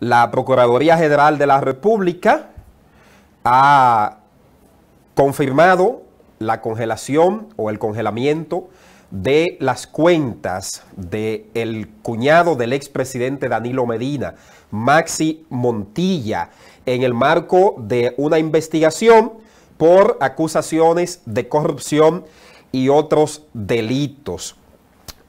la Procuraduría General de la República ha confirmado la congelación o el congelamiento de las cuentas del cuñado del expresidente Danilo Medina, Maxi Montilla, en el marco de una investigación por acusaciones de corrupción y otros delitos.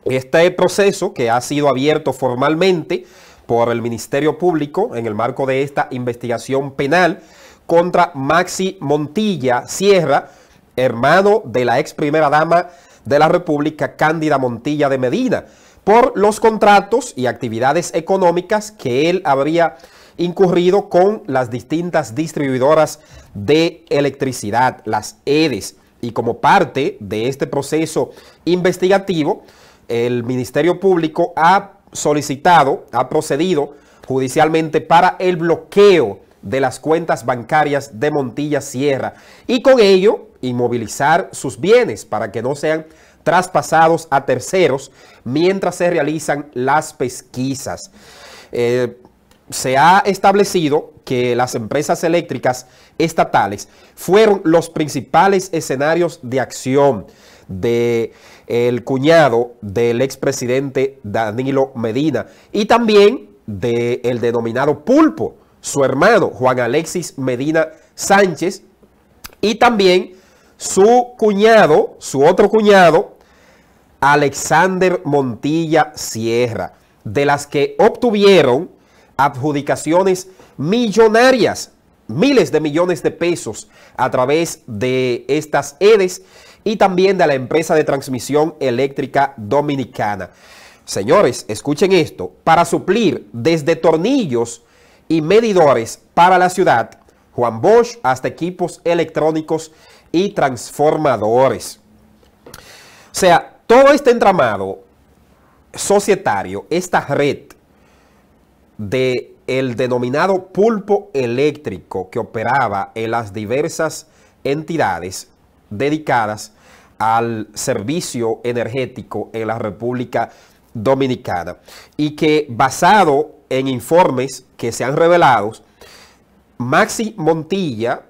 Este proceso que ha sido abierto formalmente por el Ministerio Público en el marco de esta investigación penal contra Maxi Montilla Sierra, hermano de la ex primera dama de la República, Cándida Montilla de Medina, por los contratos y actividades económicas que él habría incurrido con las distintas distribuidoras de electricidad, las EDES. Y como parte de este proceso investigativo, el Ministerio Público ha solicitado, ha procedido judicialmente para el bloqueo de las cuentas bancarias de Montilla Sierra y con ello inmovilizar sus bienes para que no sean traspasados a terceros mientras se realizan las pesquisas. Eh, se ha establecido que las empresas eléctricas estatales fueron los principales escenarios de acción de el cuñado del expresidente Danilo Medina y también del denominado Pulpo, su hermano Juan Alexis Medina Sánchez y también su cuñado, su otro cuñado, Alexander Montilla Sierra, de las que obtuvieron adjudicaciones millonarias, miles de millones de pesos a través de estas EDES y también de la empresa de transmisión eléctrica dominicana. Señores, escuchen esto, para suplir desde tornillos y medidores para la ciudad, Juan Bosch hasta equipos electrónicos y transformadores. O sea, todo este entramado societario, esta red de el denominado pulpo eléctrico que operaba en las diversas entidades dedicadas al servicio energético en la República Dominicana y que basado en informes que se han revelado, Maxi Montilla,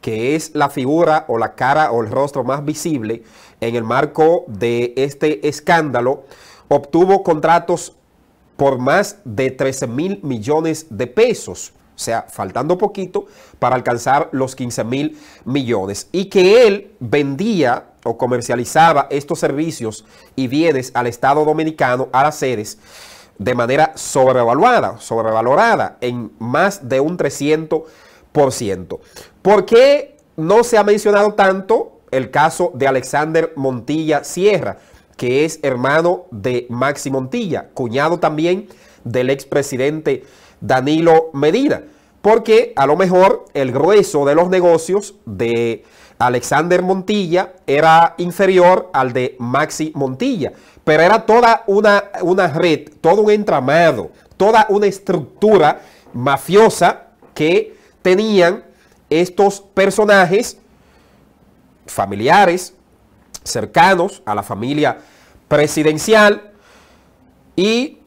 que es la figura o la cara o el rostro más visible en el marco de este escándalo, obtuvo contratos por más de 13 mil millones de pesos. O sea, faltando poquito para alcanzar los 15 mil millones. Y que él vendía o comercializaba estos servicios y bienes al Estado Dominicano, a las sedes, de manera sobrevaluada, sobrevalorada en más de un 300%. ¿Por qué no se ha mencionado tanto el caso de Alexander Montilla Sierra? que es hermano de Maxi Montilla, cuñado también del expresidente Danilo Medina, porque a lo mejor el grueso de los negocios de Alexander Montilla era inferior al de Maxi Montilla, pero era toda una, una red, todo un entramado, toda una estructura mafiosa que tenían estos personajes familiares cercanos a la familia presidencial y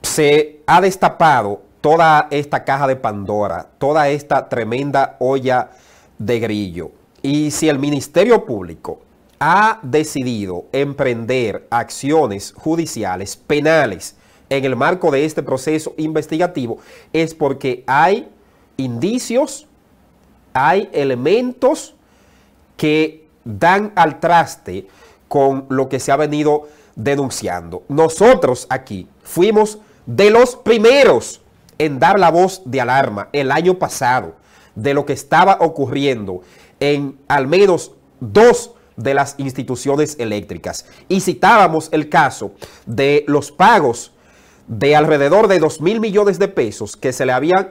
se ha destapado toda esta caja de Pandora, toda esta tremenda olla de grillo. Y si el Ministerio Público ha decidido emprender acciones judiciales penales en el marco de este proceso investigativo, es porque hay indicios, hay elementos que dan al traste con lo que se ha venido denunciando. Nosotros aquí fuimos de los primeros en dar la voz de alarma el año pasado de lo que estaba ocurriendo en al menos dos de las instituciones eléctricas. Y citábamos el caso de los pagos de alrededor de 2 mil millones de pesos que se le habían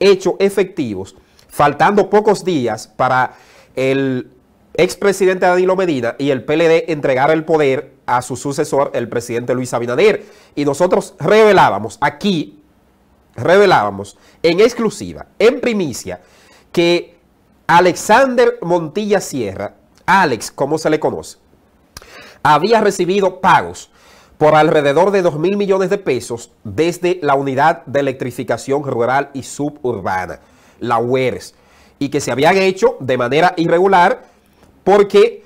hecho efectivos, faltando pocos días para el expresidente Danilo Medina y el PLD entregar el poder a su sucesor, el presidente Luis Abinader. Y nosotros revelábamos aquí, revelábamos en exclusiva, en primicia, que Alexander Montilla Sierra, Alex, como se le conoce, había recibido pagos por alrededor de 2 mil millones de pesos desde la Unidad de Electrificación Rural y Suburbana, la UERES, y que se habían hecho de manera irregular porque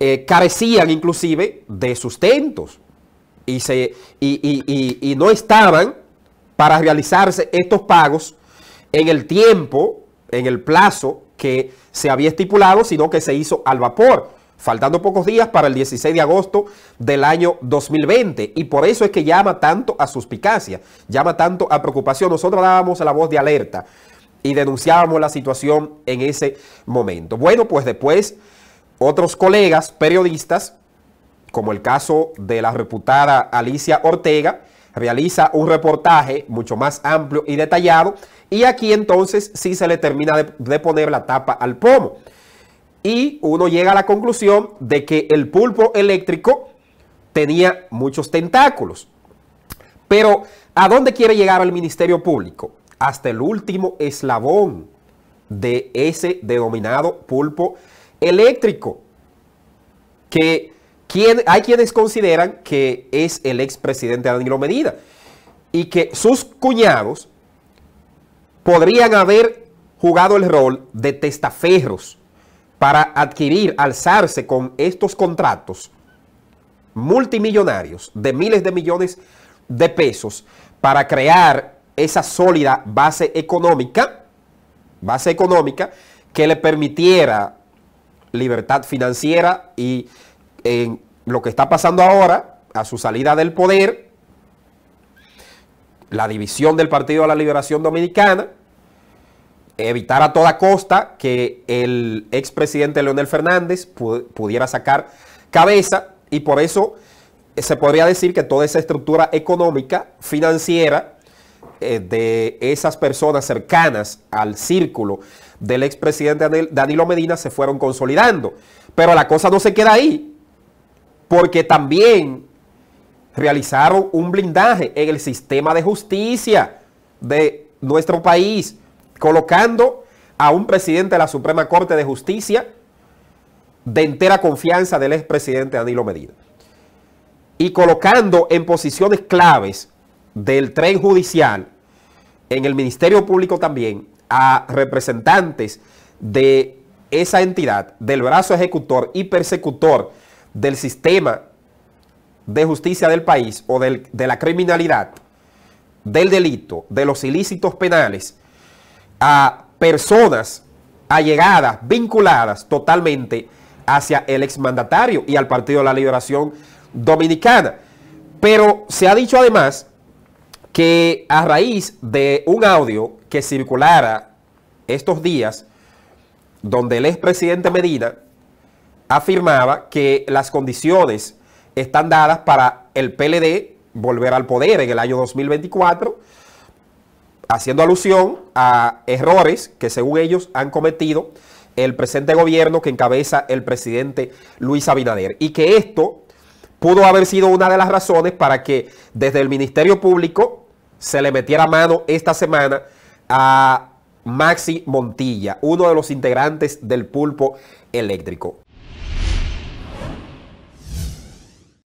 eh, carecían inclusive de sustentos y, se, y no estaban para realizarse estos pagos en el tiempo, en el plazo que se había estipulado, sino que se hizo al vapor, faltando pocos días para el 16 de agosto del año 2020. Y por eso es que llama tanto a suspicacia, llama tanto a preocupación. Nosotros dábamos la voz de alerta y denunciábamos la situación en ese momento. Bueno, pues después otros colegas periodistas, como el caso de la reputada Alicia Ortega, realiza un reportaje mucho más amplio y detallado y aquí entonces sí se le termina de, poner la tapa al pomo. Y uno llega a la conclusión de que el pulpo eléctrico tenía muchos tentáculos. Pero ¿a dónde quiere llegar el Ministerio Público? Hasta el último eslabón de ese denominado pulpo eléctrico eléctrico, que hay quienes consideran que es el expresidente Danilo Medina y que sus cuñados podrían haber jugado el rol de testaferros para adquirir, alzarse con estos contratos multimillonarios de miles de millones de pesos para crear esa sólida base económica, base económica que le permitiera libertad financiera y en lo que está pasando ahora, a su salida del poder, la división del Partido de la Liberación Dominicana, evitar a toda costa que el expresidente Leonel Fernández pudiera sacar cabeza y por eso se podría decir que toda esa estructura económica, financiera, eh, de esas personas cercanas al círculo del expresidente Danilo Medina se fueron consolidando. Pero la cosa no se queda ahí, porque también realizaron un blindaje en el sistema de justicia de nuestro país, colocando a un presidente de la Suprema Corte de Justicia de entera confianza del expresidente Danilo Medina y colocando en posiciones claves del tren judicial, en el Ministerio Público también, a representantes de esa entidad, del brazo ejecutor y persecutor del sistema de justicia del país o de la criminalidad, del delito, de los ilícitos penales, a personas allegadas, vinculadas totalmente hacia el exmandatario y al Partido de la Liberación Dominicana. Pero se ha dicho además que a raíz de un audio que circulara estos días, donde el expresidente Medina afirmaba que las condiciones están dadas para el PLD volver al poder en el año 2024, haciendo alusión a errores que según ellos han cometido el presente gobierno que encabeza el presidente Luis Abinader. Y que esto pudo haber sido una de las razones para que desde el Ministerio Público se le metiera mano esta semana a Maxi Montilla, uno de los integrantes del pulpo eléctrico.